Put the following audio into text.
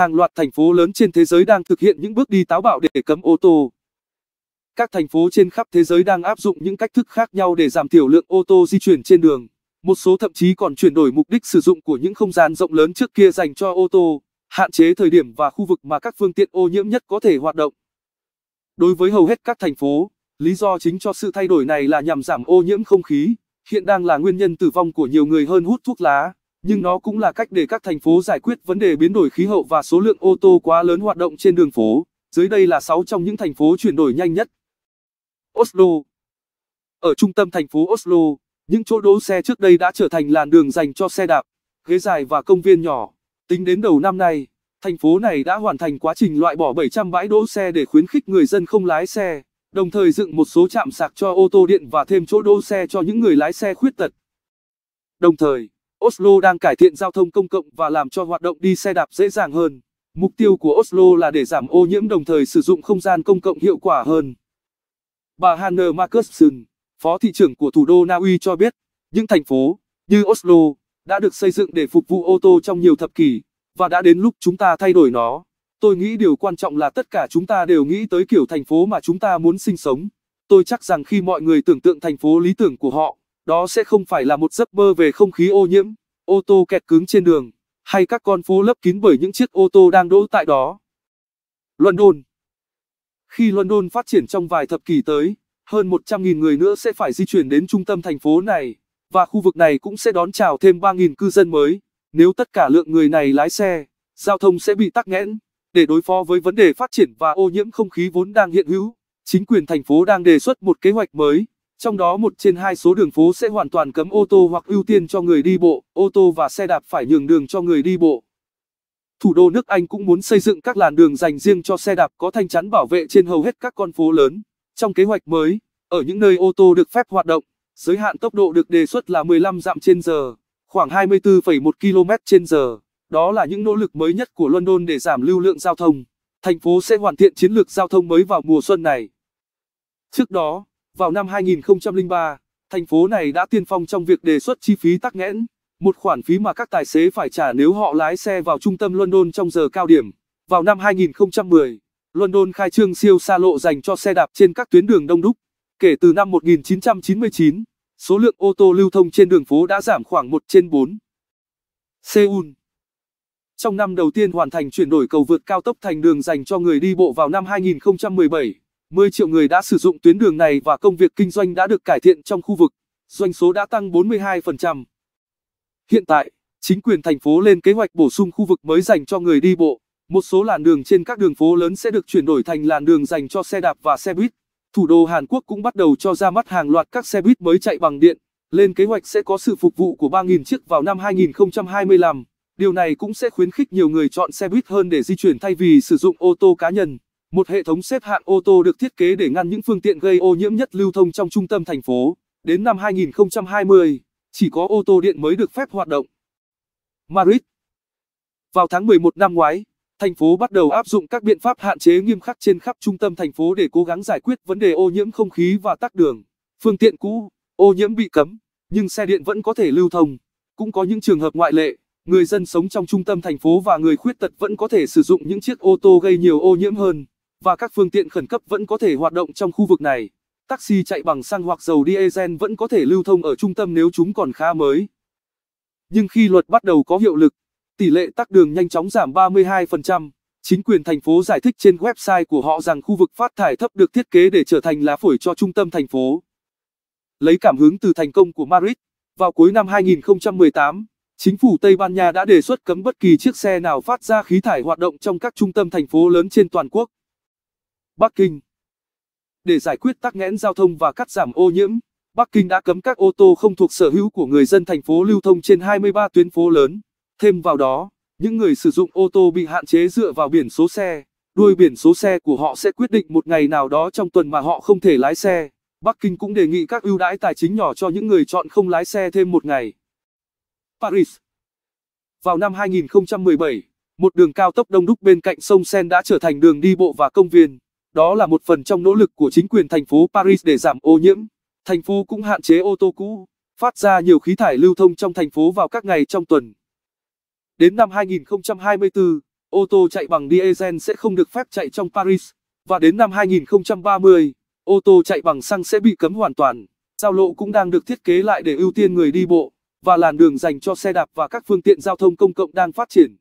hàng loạt thành phố lớn trên thế giới đang thực hiện những bước đi táo bạo để cấm ô tô. Các thành phố trên khắp thế giới đang áp dụng những cách thức khác nhau để giảm thiểu lượng ô tô di chuyển trên đường. Một số thậm chí còn chuyển đổi mục đích sử dụng của những không gian rộng lớn trước kia dành cho ô tô, hạn chế thời điểm và khu vực mà các phương tiện ô nhiễm nhất có thể hoạt động. Đối với hầu hết các thành phố, lý do chính cho sự thay đổi này là nhằm giảm ô nhiễm không khí, hiện đang là nguyên nhân tử vong của nhiều người hơn hút thuốc lá nhưng nó cũng là cách để các thành phố giải quyết vấn đề biến đổi khí hậu và số lượng ô tô quá lớn hoạt động trên đường phố. Dưới đây là 6 trong những thành phố chuyển đổi nhanh nhất. Oslo Ở trung tâm thành phố Oslo, những chỗ đỗ xe trước đây đã trở thành làn đường dành cho xe đạp, ghế dài và công viên nhỏ. Tính đến đầu năm nay, thành phố này đã hoàn thành quá trình loại bỏ 700 bãi đỗ xe để khuyến khích người dân không lái xe, đồng thời dựng một số trạm sạc cho ô tô điện và thêm chỗ đỗ xe cho những người lái xe khuyết tật. Đồng thời, Oslo đang cải thiện giao thông công cộng và làm cho hoạt động đi xe đạp dễ dàng hơn. Mục tiêu của Oslo là để giảm ô nhiễm đồng thời sử dụng không gian công cộng hiệu quả hơn. Bà Hanne Markusson, phó thị trưởng của thủ đô Na Uy cho biết, những thành phố như Oslo đã được xây dựng để phục vụ ô tô trong nhiều thập kỷ và đã đến lúc chúng ta thay đổi nó. Tôi nghĩ điều quan trọng là tất cả chúng ta đều nghĩ tới kiểu thành phố mà chúng ta muốn sinh sống. Tôi chắc rằng khi mọi người tưởng tượng thành phố lý tưởng của họ đó sẽ không phải là một giấc mơ về không khí ô nhiễm, ô tô kẹt cứng trên đường, hay các con phố lấp kín bởi những chiếc ô tô đang đỗ tại đó. London Khi London phát triển trong vài thập kỷ tới, hơn 100.000 người nữa sẽ phải di chuyển đến trung tâm thành phố này, và khu vực này cũng sẽ đón chào thêm 3.000 cư dân mới. Nếu tất cả lượng người này lái xe, giao thông sẽ bị tắc nghẽn. Để đối phó với vấn đề phát triển và ô nhiễm không khí vốn đang hiện hữu, chính quyền thành phố đang đề xuất một kế hoạch mới. Trong đó một trên hai số đường phố sẽ hoàn toàn cấm ô tô hoặc ưu tiên cho người đi bộ, ô tô và xe đạp phải nhường đường cho người đi bộ. Thủ đô nước Anh cũng muốn xây dựng các làn đường dành riêng cho xe đạp có thanh chắn bảo vệ trên hầu hết các con phố lớn. Trong kế hoạch mới, ở những nơi ô tô được phép hoạt động, giới hạn tốc độ được đề xuất là 15 dặm trên giờ, khoảng 24,1 km trên giờ. Đó là những nỗ lực mới nhất của London để giảm lưu lượng giao thông. Thành phố sẽ hoàn thiện chiến lược giao thông mới vào mùa xuân này. Trước đó, vào năm 2003, thành phố này đã tiên phong trong việc đề xuất chi phí tắc nghẽn, một khoản phí mà các tài xế phải trả nếu họ lái xe vào trung tâm London trong giờ cao điểm. Vào năm 2010, London khai trương siêu xa lộ dành cho xe đạp trên các tuyến đường đông đúc. Kể từ năm 1999, số lượng ô tô lưu thông trên đường phố đã giảm khoảng 1 trên 4. Seoul Trong năm đầu tiên hoàn thành chuyển đổi cầu vượt cao tốc thành đường dành cho người đi bộ vào năm 2017, 10 triệu người đã sử dụng tuyến đường này và công việc kinh doanh đã được cải thiện trong khu vực, doanh số đã tăng 42%. Hiện tại, chính quyền thành phố lên kế hoạch bổ sung khu vực mới dành cho người đi bộ. Một số làn đường trên các đường phố lớn sẽ được chuyển đổi thành làn đường dành cho xe đạp và xe buýt. Thủ đô Hàn Quốc cũng bắt đầu cho ra mắt hàng loạt các xe buýt mới chạy bằng điện. Lên kế hoạch sẽ có sự phục vụ của 3.000 chiếc vào năm 2025. Điều này cũng sẽ khuyến khích nhiều người chọn xe buýt hơn để di chuyển thay vì sử dụng ô tô cá nhân. Một hệ thống xếp hạng ô tô được thiết kế để ngăn những phương tiện gây ô nhiễm nhất lưu thông trong trung tâm thành phố. Đến năm 2020, chỉ có ô tô điện mới được phép hoạt động. Madrid Vào tháng 11 năm ngoái, thành phố bắt đầu áp dụng các biện pháp hạn chế nghiêm khắc trên khắp trung tâm thành phố để cố gắng giải quyết vấn đề ô nhiễm không khí và tắc đường. Phương tiện cũ, ô nhiễm bị cấm, nhưng xe điện vẫn có thể lưu thông. Cũng có những trường hợp ngoại lệ, người dân sống trong trung tâm thành phố và người khuyết tật vẫn có thể sử dụng những chiếc ô tô gây nhiều ô nhiễm hơn và các phương tiện khẩn cấp vẫn có thể hoạt động trong khu vực này. Taxi chạy bằng xăng hoặc dầu diesel vẫn có thể lưu thông ở trung tâm nếu chúng còn khá mới. Nhưng khi luật bắt đầu có hiệu lực, tỷ lệ tắc đường nhanh chóng giảm 32%. Chính quyền thành phố giải thích trên website của họ rằng khu vực phát thải thấp được thiết kế để trở thành lá phổi cho trung tâm thành phố. Lấy cảm hứng từ thành công của Madrid, vào cuối năm 2018, chính phủ Tây Ban Nha đã đề xuất cấm bất kỳ chiếc xe nào phát ra khí thải hoạt động trong các trung tâm thành phố lớn trên toàn quốc. Bắc Kinh. Để giải quyết tắc nghẽn giao thông và cắt giảm ô nhiễm, Bắc Kinh đã cấm các ô tô không thuộc sở hữu của người dân thành phố lưu thông trên 23 tuyến phố lớn. Thêm vào đó, những người sử dụng ô tô bị hạn chế dựa vào biển số xe. Đuôi biển số xe của họ sẽ quyết định một ngày nào đó trong tuần mà họ không thể lái xe. Bắc Kinh cũng đề nghị các ưu đãi tài chính nhỏ cho những người chọn không lái xe thêm một ngày. Paris Vào năm 2017, một đường cao tốc đông đúc bên cạnh sông Sen đã trở thành đường đi bộ và công viên đó là một phần trong nỗ lực của chính quyền thành phố Paris để giảm ô nhiễm. Thành phố cũng hạn chế ô tô cũ, phát ra nhiều khí thải lưu thông trong thành phố vào các ngày trong tuần. Đến năm 2024, ô tô chạy bằng diesel sẽ không được phép chạy trong Paris, và đến năm 2030, ô tô chạy bằng xăng sẽ bị cấm hoàn toàn. Giao lộ cũng đang được thiết kế lại để ưu tiên người đi bộ, và làn đường dành cho xe đạp và các phương tiện giao thông công cộng đang phát triển.